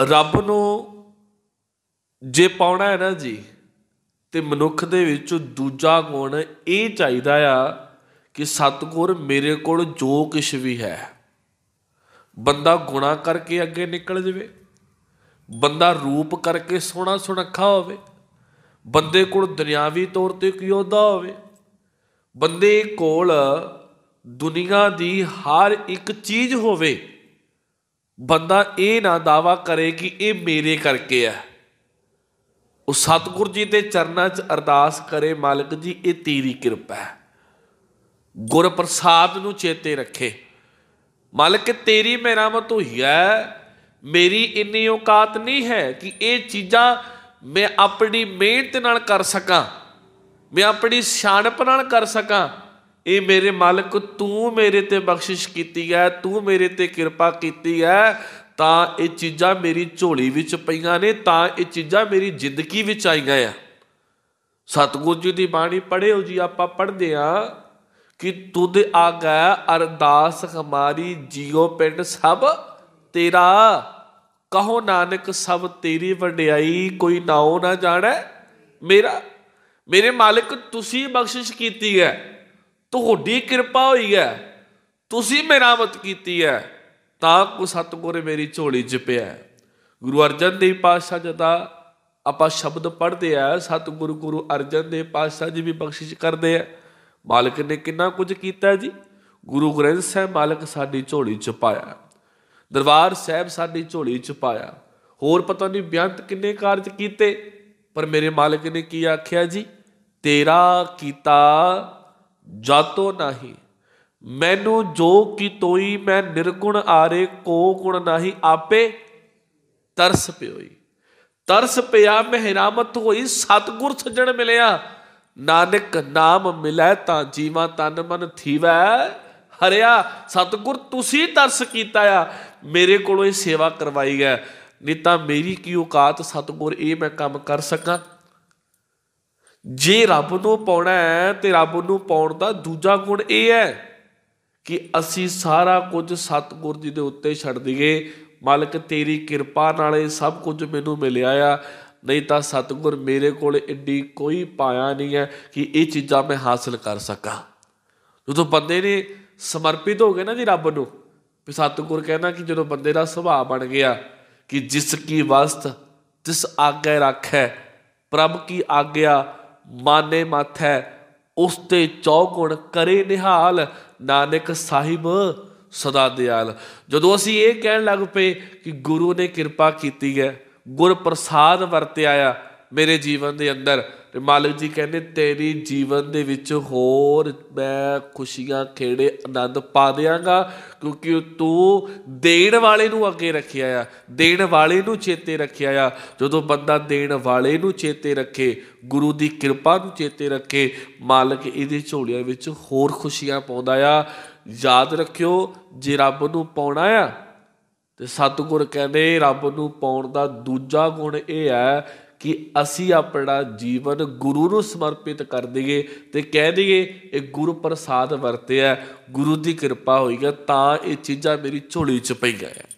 ਰੱਬ ਨੂੰ ਜੇ ਪਾਉਣਾ ਹੈ ਨਾ ਜੀ ਤੇ ਮਨੁੱਖ ਦੇ ਵਿੱਚ ਦੂਜਾ ਗੁਣ ਇਹ ਚਾਹੀਦਾ ਆ ਕਿ ਸਤਗੁਰ ਮੇਰੇ ਕੋਲ ਜੋ ਕੁਛ ਵੀ ਹੈ ਬੰਦਾ ਗੁਣਾ ਕਰਕੇ ਅੱਗੇ ਨਿਕਲ ਜਵੇ ਬੰਦਾ ਰੂਪ ਕਰਕੇ ਸੋਹਣਾ ਸੁਨੱਖਾ ਹੋਵੇ ਬੰਦੇ ਕੋਲ ਦੁਨਿਆਵੀ ਤੌਰ ਤੇ ਕੋਈ ਉਹਦਾ ਹੋਵੇ ਬੰਦੇ ਕੋਲ ਦੁਨੀਆ ਦੀ ਹਰ ਇੱਕ ਚੀਜ਼ ਹੋਵੇ ਬੰਦਾ ਇਹ ਨਾ ਦਾਵਾ ਕਰੇ ਕਿ ਇਹ ਮੇਰੇ ਕਰਕੇ ਆ ਉਹ ਸਤਿਗੁਰ ਜੀ ਦੇ ਚਰਨਾਂ 'ਚ ਅਰਦਾਸ ਕਰੇ ਮਾਲਕ ਜੀ ਇਹ ਤੇਰੀ ਕਿਰਪਾ ਹੈ ਗੁਰ ਪ੍ਰਸਾਦ ਨੂੰ ਚੇਤੇ ਰੱਖੇ ਮਾਲਕ ਤੇਰੀ ਮਿਹਰਮਤ ਹੋਈ ਹੈ ਮੇਰੀ ਇੰਨੀ ਔਕਾਤ ਨਹੀਂ ਹੈ ਕਿ ਇਹ ਚੀਜ਼ਾਂ ਮੈਂ ਆਪਣੀ ਮਿਹਨਤ ਨਾਲ ਕਰ ਸਕਾਂ ਮੈਂ ਆਪਣੀ ਸ਼ਾਨਪ ਨਾਲ ਕਰ ਸਕਾਂ ਇਹ ਮੇਰੇ ਮਾਲਕ ਤੂੰ ਮੇਰੇ ਤੇ ਬਖਸ਼ਿਸ਼ ਕੀਤੀ ਹੈ ਤੂੰ ਮੇਰੇ ਤੇ ਕਿਰਪਾ ਕੀਤੀ ਹੈ ਤਾਂ ਇਹ ਚੀਜ਼ਾਂ ਮੇਰੀ ਝੋਲੀ ਵਿੱਚ ਪਈਆਂ ਨੇ ਤਾਂ ਇਹ ਚੀਜ਼ਾਂ ਮੇਰੀ ਜ਼ਿੰਦਗੀ ਵਿੱਚ ਆਈਆਂ ਆ ਸਤਗੁਰੂ ਜੀ ਦੀ ਬਾਣੀ ਪੜ੍ਹਿਓ ਜੀ ਆਪਾਂ ਪੜ੍ਹਦੇ ਆ ਕਿ ਦੇ ਆਗਾ ਅਰਦਾਸ ਹਮਾਰੀ ਜੀਓ ਪਿੰਡ ਸਭ ਤੇਰਾ ਕਹੋ ਨਾਨਕ ਸਭ ਤੇਰੀ ਵਡਿਆਈ ਕੋਈ ਨਾਉ ਨਾ ਜਾਣੈ ਮੇਰਾ ਮੇਰੇ ਮਾਲਕ ਤੁਸੀਂ ਬਖਸ਼ਿਸ਼ ਕੀਤੀ ਹੈ ਤੁਹਾਡੀ ਕਿਰਪਾ ਹੋਈ ਹੈ ਤੁਸੀਂ ਮਤ ਕੀਤੀ ਹੈ ਤਾਂ ਕੋ ਸਤਗੁਰੇ ਮੇਰੀ ਝੋਲੀ 'ਚ ਪਿਆ ਗੁਰੂ ਅਰਜਨ ਦੇਵ ਪਾਤਸ਼ਾਹ ਜਦਾ ਆਪਾਂ ਸ਼ਬਦ ਪੜ੍ਹਦੇ ਆ ਸਤਗੁਰੂ ਗੁਰੂ ਅਰਜਨ ਦੇਵ ਪਾਤਸ਼ਾਹ ਜੀ ਵੀ ਬਖਸ਼ਿਸ਼ ਕਰਦੇ ਆ ਮਾਲਕ ਨੇ ਕਿੰਨਾ ਕੁਝ ਕੀਤਾ ਜੀ ਗੁਰੂ ਗ੍ਰੰਥ ਸਾਹਿਬ ਮਾਲਕ ਸਾਡੀ ਝੋਲੀ 'ਚ ਪਾਇਆ ਦਰਬਾਰ ਸਾਹਿਬ ਸਾਡੀ ਝੋਲੀ 'ਚ ਪਾਇਆ ਹੋਰ ਪਤਾ ਨਹੀਂ ਬਿਆੰਤ ਕਿੰਨੇ ਕਾਰਜ ਕੀਤੇ ਪਰ ਮੇਰੇ ਮਾਲਕ ਨੇ ਕੀ ਆਖਿਆ ਜੀ ਤੇਰਾ ਕੀਤਾ ਜਾਤੋ ਨਹੀਂ ਮੈਨੂੰ ਜੋ ਕੀ ਤੋਈ ਮੈਂ ਨਿਰਗੁਣ ਆਰੇ ਕੋ ਗੁਣ ਨਹੀਂ ਆਪੇ ਤਰਸ ਪਿਓਈ ਤਰਸ ਪਿਆ ਮਹਿਰਾਮਤ ਹੋਈ ਸਤਗੁਰ ਸਜਣ ਮਿਲਿਆ ਨਾਨਕ ਨਾਮ ਮਿਲੈ ਤਾਂ ਜੀਵਾ ਤਨ ਮਨ ਥੀਵੈ ਹਰਿਆ ਸਤਗੁਰ ਤੁਸੀਂ ਤਰਸ ਕੀਤਾ ਆ ਮੇਰੇ ਕੋਲੋਂ ਇਹ ਸੇਵਾ ਕਰਵਾਈ ਹੈ ਨਹੀਂ ਤਾਂ ਮੇਰੀ ਕੀ ਔਕਾਤ ਸਤਗੁਰ ਇਹ ਮੈਂ ਕੰਮ ਕਰ ਸਕਾਂ ਜੇ ਰੱਬ ਨੂੰ ਪਾਉਣਾ ਹੈ ਤੇ ਰੱਬ ਨੂੰ ਪਾਉਣ ਦਾ ਦੂਜਾ ਗੁਣ ਇਹ ਹੈ ਕਿ ਅਸੀਂ ਸਾਰਾ ਕੁਝ ਸਤਗੁਰ ਜੀ ਦੇ ਉੱਤੇ ਛੱਡ ਦਈਏ ਮਾਲਕ ਤੇਰੀ ਕਿਰਪਾ ਨਾਲ ਇਹ ਸਭ ਕੁਝ ਮੈਨੂੰ ਮਿਲਿਆ ਆ ਨਹੀਂ ਤਾਂ ਸਤਗੁਰ ਮੇਰੇ ਕੋਲ ਏਡੀ ਕੋਈ ਪਾਇਆ ਨਹੀਂ ਹੈ ਕਿ ਇਹ ਚੀਜ਼ਾਂ ਮੈਂ ਹਾਸਲ ਕਰ ਸਕਾਂ ਜਦੋਂ ਬੰਦੇ ਨੇ ਸਮਰਪਿਤ ਹੋ ਗਏ ਨਾ ਜੀ ਰੱਬ ਨੂੰ ਵੀ ਸਤਗੁਰ ਕਹਿੰਦਾ ਕਿ ਜਦੋਂ ਬੰਦੇ ਦਾ ਸੁਭਾਅ ਬਣ ਗਿਆ ਕਿ ਜਿਸ ਕੀ ਵਸਤ ਤਿਸ ਆਗੇ ਰੱਖੈ ਪ੍ਰਭ ਕੀ ਆਗਿਆ ਮਾਨੇ ਮਾਥੈ ਉਸ ਤੇ ਚੌਗੁਣ ਕਰੇ ਨਿਹਾਲ ਨਾਨਕ ਸਾਹਿਬ ਸਦਾ ਦਿਆਲ ਜਦੋਂ ਅਸੀਂ ਇਹ ਕਹਿਣ ਲੱਗ ਪਏ ਕਿ ਗੁਰੂ ਨੇ ਕਿਰਪਾ ਕੀਤੀ ਹੈ ਗੁਰ ਪ੍ਰਸਾਦ ਵਰਤਿਆ ਆ ਮੇਰੇ ਜੀਵਨ ਦੇ ਅੰਦਰ ਮਾਲਕ ਜੀ ਕਹਿੰਦੇ ਤੇਰੀ ਜੀਵਨ ਦੇ ਵਿੱਚ ਹੋਰ ਮੈਂ ਖੁਸ਼ੀਆਂ ਖੇੜੇ ਆਨੰਦ ਪਾ ਦੇਵਾਂਗਾ ਕਿਉਂਕਿ ਤੂੰ ਦੇਣ ਵਾਲੇ ਨੂੰ ਅੱਗੇ ਰੱਖਿਆ ਆ ਦੇਣ ਵਾਲੇ ਨੂੰ ਚੇਤੇ ਰੱਖਿਆ ਆ ਜਦੋਂ ਬੰਦਾ ਦੇਣ ਵਾਲੇ ਨੂੰ ਚੇਤੇ ਰੱਖੇ ਗੁਰੂ ਦੀ ਕਿਰਪਾ ਨੂੰ ਚੇਤੇ ਰੱਖੇ ਮਾਲਕ ਇਹਦੇ ਝੋਲਿਆਂ ਵਿੱਚ ਹੋਰ ਖੁਸ਼ੀਆਂ ਪਾਉਂਦਾ ਆ ਯਾਦ ਰੱਖਿਓ ਜੇ ਰੱਬ ਨੂੰ ਪਾਉਣਾ ਆ ਤੇ ਸਤਗੁਰ ਕਹਿੰਦੇ ਰੱਬ ਨੂੰ ਪਾਉਣ ਦਾ ਦੂਜਾ ਗੁਣ ਇਹ ਹੈ ਕਿ ਅਸੀਂ ਆਪਣਾ ਜੀਵਨ ਗੁਰੂ ਨੂੰ ਸਮਰਪਿਤ ਕਰ ਦਈਏ ਤੇ ਕਹਿ ਦਈਏ ਇਹ ਗੁਰੂ ਪ੍ਰਸਾਦ ਵਰਤਿਆ ਗੁਰੂ ਦੀ ਕਿਰਪਾ ਹੋਈ ਹੈ ਤਾਂ ਇਹ ਚੀਜ਼ਾਂ ਮੇਰੀ ਝੋਲੀ 'ਚ ਪਈਆਂ ਆ